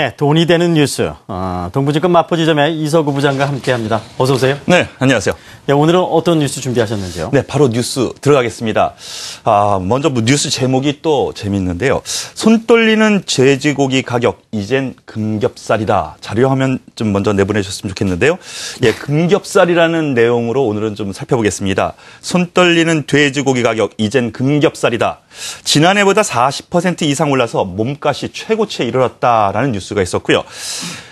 네, 돈이 되는 뉴스. 어, 동부지검 마포지점의 이서구 부장과 함께합니다. 어서 오세요. 네, 안녕하세요. 네, 오늘은 어떤 뉴스 준비하셨는지요? 네, 바로 뉴스 들어가겠습니다. 아, 먼저 뭐 뉴스 제목이 또 재밌는데요. 손 떨리는 돼지고기 가격 이젠 금겹살이다. 자료 화면 좀 먼저 내보내셨으면 좋겠는데요. 예, 금겹살이라는 내용으로 오늘은 좀 살펴보겠습니다. 손 떨리는 돼지고기 가격 이젠 금겹살이다. 지난해보다 40% 이상 올라서 몸값이 최고치에 이르렀다라는 뉴스가 있었고요.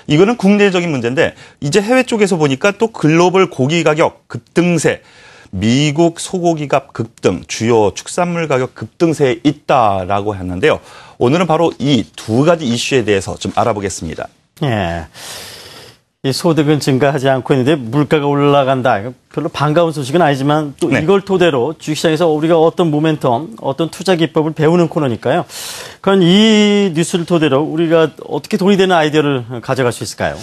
이거는 국내적인 문제인데 이제 해외 쪽에서 보니까 또 글로벌 고기 가격 급등세 미국 소고기 값 급등, 주요 축산물 가격 급등세에 있다라고 했는데요. 오늘은 바로 이 두 가지 이슈에 대해서 좀 알아보겠습니다. 예. 이 소득은 증가하지 않고 있는데 물가가 올라간다. 별로 반가운 소식은 아니지만 또 네. 이걸 토대로 주식시장에서 우리가 어떤 모멘텀, 어떤 투자 기법을 배우는 코너니까요. 그럼 이 뉴스를 토대로 우리가 어떻게 돈이 되는 아이디어를 가져갈 수 있을까요?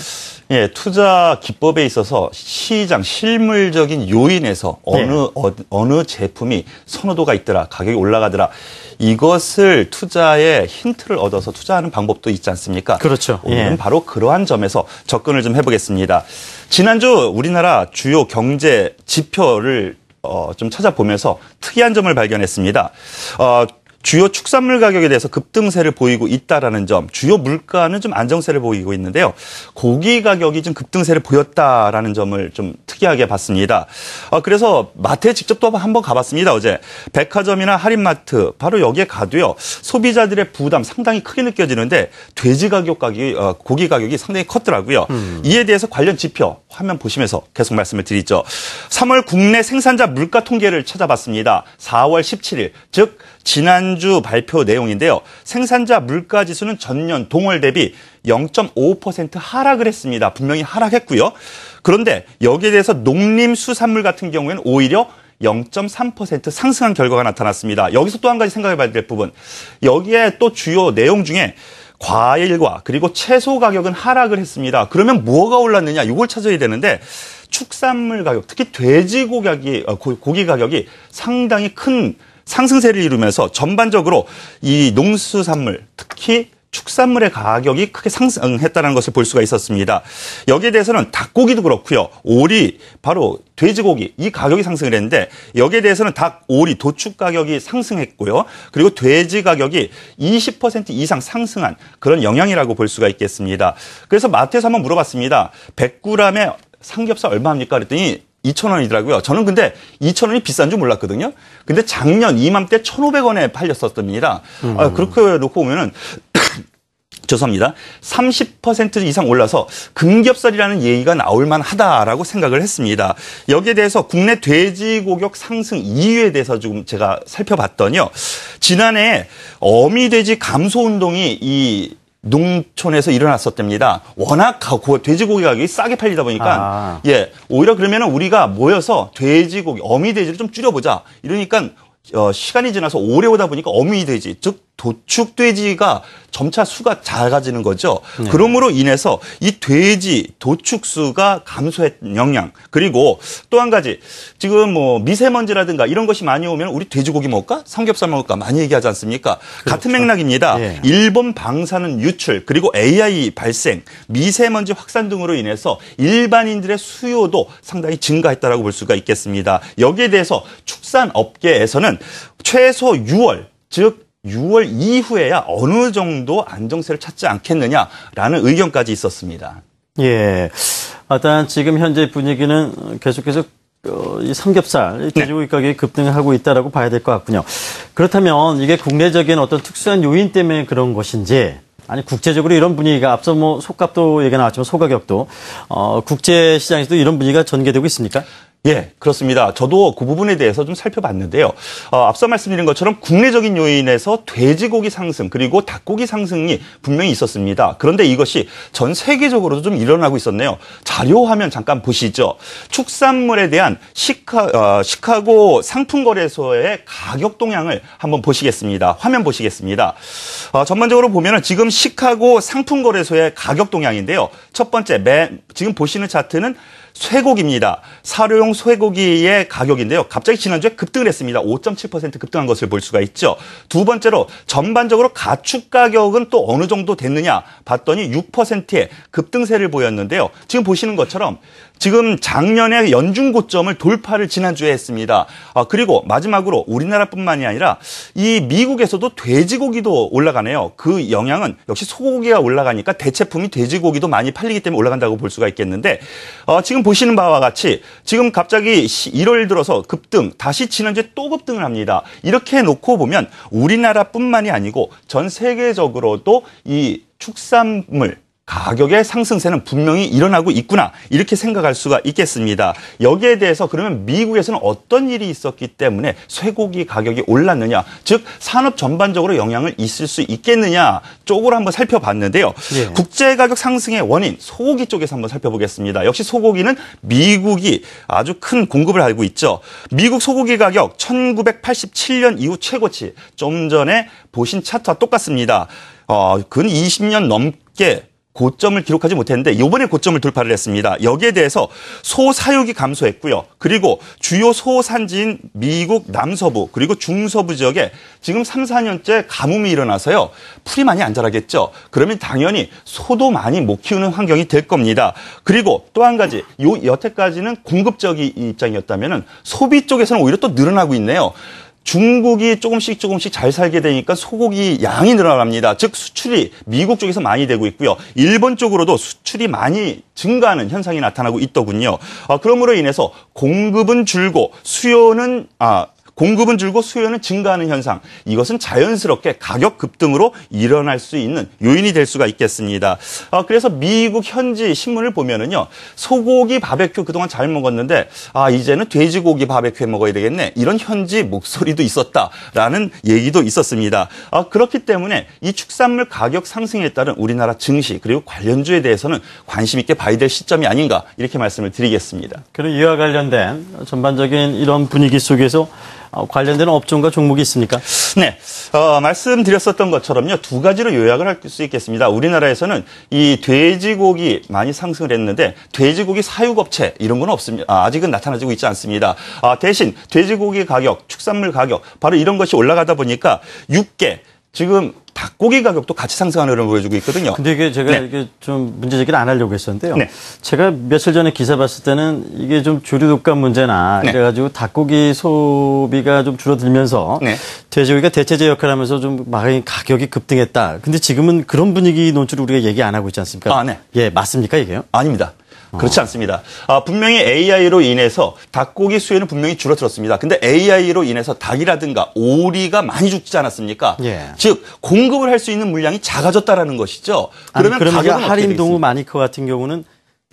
예, 투자 기법에 있어서 시장 실물적인 요인에서 어느 네. 어, 어느 제품이 선호도가 있더라, 가격이 올라가더라. 이것을 투자에 힌트를 얻어서 투자하는 방법도 있지 않습니까? 그렇죠. 오늘은 예. 바로 그러한 점에서 접근을 좀 해보겠습니다. 지난주 우리나라 주요 경제 지표를 어, 좀 찾아보면서 특이한 점을 발견했습니다. 어, 주요 축산물 가격에 대해서 급등세를 보이고 있다라는 점, 주요 물가는 좀 안정세를 보이고 있는데요. 고기 가격이 좀 급등세를 보였다라는 점을 좀 특이하게 봤습니다. 아, 그래서 마트에 직접 또 한 번 가봤습니다. 어제 백화점이나 할인마트 바로 여기에 가도요 소비자들의 부담 상당히 크게 느껴지는데 돼지 가격 가격이 어, 고기 가격이 상당히 컸더라고요. 음. 이에 대해서 관련 지표 화면 보시면서 계속 말씀을 드리죠. 3월 국내 생산자 물가 통계를 찾아봤습니다. 4월 17일, 즉 지난주 발표 내용인데요. 생산자 물가 지수는 전년 동월 대비 0.5% 하락을 했습니다. 분명히 하락했고요. 그런데 여기에 대해서 농림수산물 같은 경우에는 오히려 0.3% 상승한 결과가 나타났습니다. 여기서 또 한 가지 생각해 봐야 될 부분. 여기에 또 주요 내용 중에 과일과 그리고 채소 가격은 하락을 했습니다. 그러면 뭐가 올랐느냐 이걸 찾아야 되는데 축산물 가격, 특히 돼지 고기, 어, 고기 가격이 상당히 큰 상승세를 이루면서 전반적으로 이 농수산물, 특히 축산물의 가격이 크게 상승했다는 것을 볼 수가 있었습니다. 여기에 대해서는 닭고기도 그렇고요. 오리, 바로 돼지고기 이 가격이 상승을 했는데 여기에 대해서는 닭, 오리, 도축 가격이 상승했고요. 그리고 돼지 가격이 20% 이상 상승한 그런 영향이라고 볼 수가 있겠습니다. 그래서 마트에서 한번 물어봤습니다. 100g에 삼겹살 얼마 합니까? 그랬더니 2,000원이더라고요. 저는 근데 2,000원이 비싼 줄 몰랐거든요. 근데 작년 이맘때 1,500원에 팔렸었습니다. 음. 아, 그렇게 놓고 보면은 죄송합니다. 30% 이상 올라서 금겹살이라는 얘기가 나올 만하다라고 생각을 했습니다. 여기에 대해서 국내 돼지 고격 상승 이유에 대해서 조금 제가 살펴봤더니요. 지난해 어미돼지 감소 운동이 이 농촌에서 일어났었답니다. 워낙 돼지고기 가격이 싸게 팔리다 보니까 아. 예 오히려 그러면 우리가 모여서 돼지고기 어미 돼지를 좀 줄여보자 이러니까 어, 시간이 지나서 오래 오다 보니까 어미 돼지 즉 도축 돼지가 점차 수가 작아지는 거죠. 네. 그러므로 인해서 이 돼지 도축 수가 감소한 했 영향 그리고 또 한 가지 지금 뭐 미세먼지라든가 이런 것이 많이 오면 우리 돼지고기 먹을까 삼겹살 먹을까 많이 얘기하지 않습니까? 그렇죠. 같은 맥락입니다. 네. 일본 방사능 유출 그리고 AI 발생 미세먼지 확산 등으로 인해서 일반인들의 수요도 상당히 증가했다고볼 수가 있겠습니다. 여기에 대해서 축산업계에서는 최소 6월 즉 6월 이후에야 어느 정도 안정세를 찾지 않겠느냐라는 의견까지 있었습니다. 예. 일단 지금 현재 분위기는 계속해서 어, 이 삼겹살, 돼지고기 네. 가격이 급등하고 있다라고 봐야 될 것 같군요. 그렇다면 이게 국내적인 어떤 특수한 요인 때문에 그런 것인지 아니 국제적으로 이런 분위기가 앞서 뭐 속값도 얘기 나왔지만 소가격도 어, 국제 시장에서도 이런 분위기가 전개되고 있습니까? 예, 그렇습니다. 저도 그 부분에 대해서 좀 살펴봤는데요. 어, 앞서 말씀드린 것처럼 국내적인 요인에서 돼지고기 상승 그리고 닭고기 상승이 분명히 있었습니다. 그런데 이것이 전 세계적으로도 좀 일어나고 있었네요. 자료 화면 잠깐 보시죠. 축산물에 대한 시카, 어, 시카고 상품거래소의 가격 동향을 한번 보시겠습니다. 화면 보시겠습니다. 어, 전반적으로 보면 지금 시카고 상품거래소의 가격 동향인데요. 첫 번째, 맨, 지금 보시는 차트는 쇠고기입니다. 사료용 쇠고기의 가격인데요. 갑자기 지난주에 급등을 했습니다. 5.7% 급등한 것을 볼 수가 있죠. 두 번째로 전반적으로 가축 가격은 또 어느 정도 됐느냐 봤더니 6%의 급등세를 보였는데요. 지금 보시는 것처럼 지금 작년에 연중 고점을 돌파를 지난주에 했습니다. 아, 그리고 마지막으로 우리나라뿐만이 아니라 이 미국에서도 돼지고기도 올라가네요. 그 영향은 역시 소고기가 올라가니까 대체품이 돼지고기도 많이 팔리기 때문에 올라간다고 볼 수가 있겠는데 어, 지금 보시는 바와 같이 지금 갑자기 1월 들어서 급등, 다시 지난주에 또 급등을 합니다. 이렇게 놓고 보면 우리나라뿐만이 아니고 전 세계적으로도 이 축산물, 가격의 상승세는 분명히 일어나고 있구나 이렇게 생각할 수가 있겠습니다. 여기에 대해서 그러면 미국에서는 어떤 일이 있었기 때문에 쇠고기 가격이 올랐느냐, 즉 산업 전반적으로 영향을 있을 수 있겠느냐 쪽으로 한번 살펴봤는데요. 예. 국제 가격 상승의 원인 소고기 쪽에서 한번 살펴보겠습니다. 역시 소고기는 미국이 아주 큰 공급을 하고 있죠. 미국 소고기 가격 1987년 이후 최고치 좀 전에 보신 차트와 똑같습니다. 어, 근 20년 넘게 고점을 기록하지 못했는데 이번에 고점을 돌파를 했습니다. 여기에 대해서 소사육이 감소했고요. 그리고 주요 소산지인 미국 남서부 그리고 중서부 지역에 지금 3, 4년째 가뭄이 일어나서요. 풀이 많이 안 자라겠죠. 그러면 당연히 소도 많이 못 키우는 환경이 될 겁니다. 그리고 또 한 가지 요 여태까지는 공급적인 입장이었다면 소비 쪽에서는 오히려 또 늘어나고 있네요. 중국이 조금씩 조금씩 잘 살게 되니까 소고기 양이 늘어납니다. 즉 수출이 미국 쪽에서 많이 되고 있고요. 일본 쪽으로도 수출이 많이 증가하는 현상이 나타나고 있더군요. 아, 그러므로 인해서 공급은 줄고 수요는 아, 공급은 줄고 수요는 증가하는 현상. 이것은 자연스럽게 가격 급등으로 일어날 수 있는 요인이 될 수가 있겠습니다. 아, 그래서 미국 현지 신문을 보면은요. 소고기 바베큐 그동안 잘 먹었는데 아, 이제는 돼지고기 바베큐 해 먹어야 되겠네. 이런 현지 목소리도 있었다라는 얘기도 있었습니다. 아, 그렇기 때문에 이 축산물 가격 상승에 따른 우리나라 증시 그리고 관련주에 대해서는 관심 있게 봐야 될 시점이 아닌가 이렇게 말씀을 드리겠습니다. 그리고 이와 관련된 전반적인 이런 분위기 속에서 어, 관련된 업종과 종목이 있습니까? 네, 어, 말씀드렸었던 것처럼요 두 가지로 요약을 할 수 있겠습니다. 우리나라에서는 이 돼지고기 많이 상승을 했는데 돼지고기 사육업체 이런 건 없습니다. 아, 직은 나타나지고 있지 않습니다. 아, 대신 돼지고기 가격, 축산물 가격 바로 이런 것이 올라가다 보니까 육개 지금 닭고기 가격도 같이 상승하는 흐름을 보여주고 있거든요. 근데 이게 제가 네. 이게 좀 문제 제기를 안 하려고 했었는데요. 네. 제가 며칠 전에 기사 봤을 때는 이게 좀 주류 독감 문제나 네. 이래가지고 닭고기 소비가 좀 줄어들면서 네. 돼지고기가 대체제 역할을 하면서 좀 많이 가격이 급등했다. 근데 지금은 그런 분위기 논출을 우리가 얘기 안 하고 있지 않습니까? 아, 네. 예, 맞습니까 이게요? 아닙니다. 어. 그렇지 않습니다. 아, 분명히 AI로 인해서 닭고기 수요는 분명히 줄어들었습니다. 근데 AI로 인해서 닭이라든가 오리가 많이 죽지 않았습니까? 예. 즉 공급을 할 수 있는 물량이 작아졌다라는 것이죠. 그러면 아니, 그러면 가격은 할인 동우 마니커 같은 경우는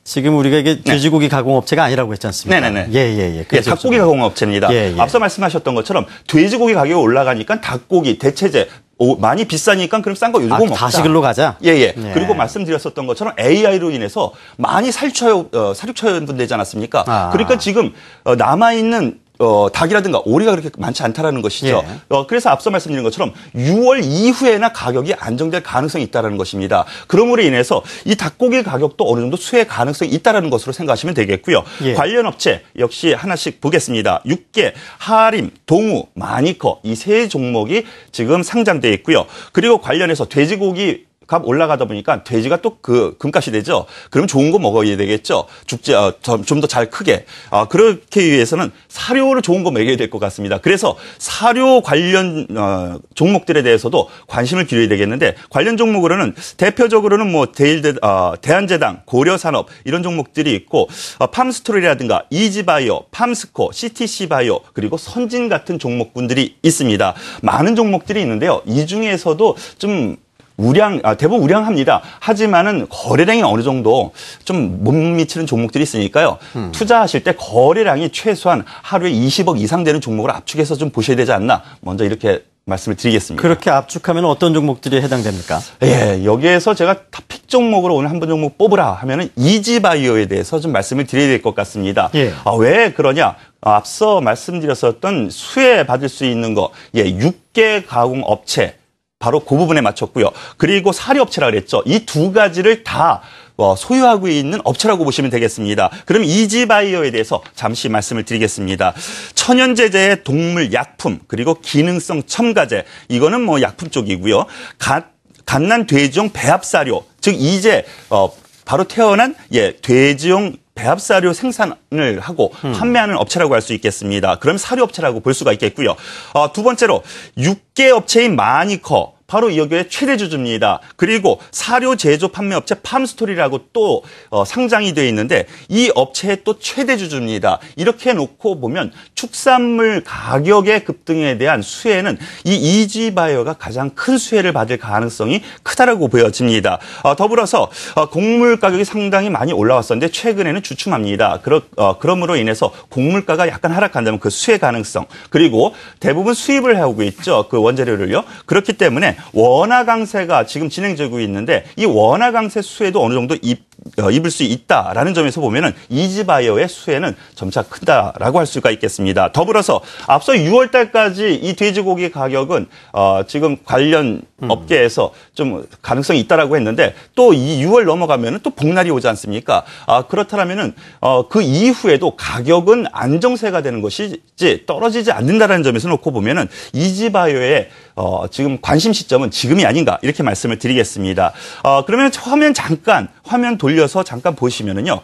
지금 우리가 이게 네. 돼지고기 네. 가공업체가 아니라고 했지 않습니까? 네네네. 네, 네. 예, 예, 예. 예 닭고기 가공업체입니다. 예, 예. 앞서 말씀하셨던 것처럼 돼지고기 가격이 올라가니까 닭고기, 대체제, 오, 많이 비싸니까 그럼 싼 거 요즘 아, 먹 뭐 그 다시글로 가자. 예예. 예. 예. 네. 그리고 말씀드렸었던 것처럼 AI로 인해서 많이 살처 어, 사육처분되지 않았습니까? 아. 그러니까 지금 어, 남아 있는 어, 닭이라든가 오리가 그렇게 많지 않다라는 것이죠. 예. 어, 그래서 앞서 말씀드린 것처럼 6월 이후에나 가격이 안정될 가능성이 있다라는 것입니다. 그러므로 인해서 이 닭고기 가격도 어느 정도 수혜 가능성이 있다라는 것으로 생각하시면 되겠고요. 예. 관련 업체 역시 하나씩 보겠습니다. 육개, 하림, 동우, 마니커 이 세 종목이 지금 상장돼 있고요. 그리고 관련해서 돼지고기 값 올라가다 보니까 돼지가 또 그 금값이 되죠. 그럼 좋은 거 먹어야 되겠죠. 죽지 어, 좀더 잘 크게. 아, 그렇게 위해서는 사료를 좋은 거 먹여야 될 것 같습니다. 그래서 사료 관련 어, 종목들에 대해서도 관심을 기울여야 되겠는데 관련 종목으로는 대표적으로는 뭐 대일대 어, 대한제당, 고려산업 이런 종목들이 있고 어, 팜스토리라든가 이지바이오, 팜스코, CTC바이오 그리고 선진 같은 종목군들이 있습니다. 많은 종목들이 있는데요. 이 중에서도 좀 우량 아, 대부분 우량합니다. 하지만은 거래량이 어느 정도 좀 못 미치는 종목들이 있으니까요. 음. 투자하실 때 거래량이 최소한 하루에 20억 이상 되는 종목을 압축해서 좀 보셔야 되지 않나. 먼저 이렇게 말씀을 드리겠습니다. 그렇게 압축하면 어떤 종목들이 해당됩니까? 예, 여기에서 제가 탑픽 종목으로 오늘 한 번 종목 뽑으라 하면은 이지바이오에 대해서 좀 말씀을 드려야 될 것 같습니다. 예. 아, 왜 그러냐? 앞서 말씀드렸었던 수혜 받을 수 있는 거, 예, 6개 가공 업체, 바로 그 부분에 맞췄고요. 그리고 사료업체라 그랬죠. 이 두 가지를 다 어, 소유하고 있는 업체라고 보시면 되겠습니다. 그럼 이지바이어에 대해서 잠시 말씀을 드리겠습니다. 천연제제의 동물 약품 그리고 기능성 첨가제 이거는 뭐 약품 쪽이고요. 갓, 갓난 돼지용 배합사료 즉 이제 어, 바로 태어난 예, 돼지용 배합 사료 생산을 하고 음. 판매하는 업체라고 할 수 있겠습니다. 그럼 사료 업체라고 볼 수가 있겠고요. 어, 두 번째로 육개 업체인 마니커 바로 이 여교의 최대 주주입니다. 그리고 사료 제조 판매 업체 팜스토리라고 또 어, 상장이 되어 있는데 이 업체의 또 최대 주주입니다. 이렇게 놓고 보면 축산물 가격의 급등에 대한 수혜는 이 이지바이오가 가장 큰 수혜를 받을 가능성이 크다라고 보여집니다. 어, 더불어서 어, 곡물 가격이 상당히 많이 올라왔었는데 최근에는 주춤합니다. 그러, 어, 그러므로 인해서 곡물가가 약간 하락한다면 그 수혜 가능성 그리고 대부분 수입을 하고 있죠. 그 원재료를요. 그렇기 때문에 원화 강세가 지금 진행되고 있는데 이 원화 강세 수에도 어느 정도 입 어, 입을 수 있다라는 점에서 보면은 이지바이어의 수혜는 점차 크다라고 할 수가 있겠습니다. 더불어서 앞서 6월 달까지 이 돼지고기 가격은 어 지금 관련 음. 업계에서 좀 가능성이 있다라고 했는데 또 이 6월 넘어가면은 또 복날이 오지 않습니까? 아 그렇다면은 어그 이후에도 가격은 안정세가 되는 것이지 떨어지지 않는다라는 점에서 놓고 보면은 이지바이어의 어 지금 관심 시점은 지금이 아닌가 이렇게 말씀을 드리겠습니다. 어, 그러면 처음엔 잠깐 화면 돌려서 잠깐 보시면은요.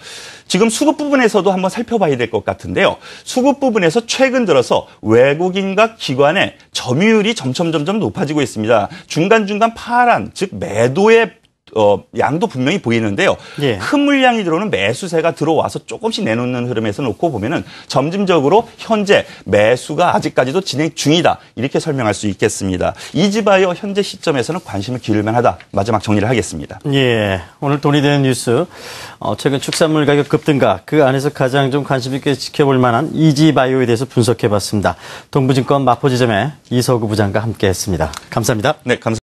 지금 수급 부분에서도 한번 살펴봐야 될 것 같은데요. 수급 부분에서 최근 들어서 외국인과 기관의 점유율이 점점 점점 높아지고 있습니다. 중간중간 파란, 즉 매도의 어, 양도 분명히 보이는데요. 예. 큰 물량이 들어오는 매수세가 들어와서 조금씩 내놓는 흐름에서 놓고 보면은 점진적으로 현재 매수가 아직까지도 진행 중이다. 이렇게 설명할 수 있겠습니다. 이지바이오 현재 시점에서는 관심을 기울면하다 마지막 정리를 하겠습니다. 예. 오늘 돈이 되는 뉴스. 어, 최근 축산물 가격 급등과 그 안에서 가장 좀 관심 있게 지켜볼 만한 이지바이오에 대해서 분석해 봤습니다. 동부증권 마포지점의 이서구 부장과 함께 했습니다. 감사합니다. 네, 감사합니다.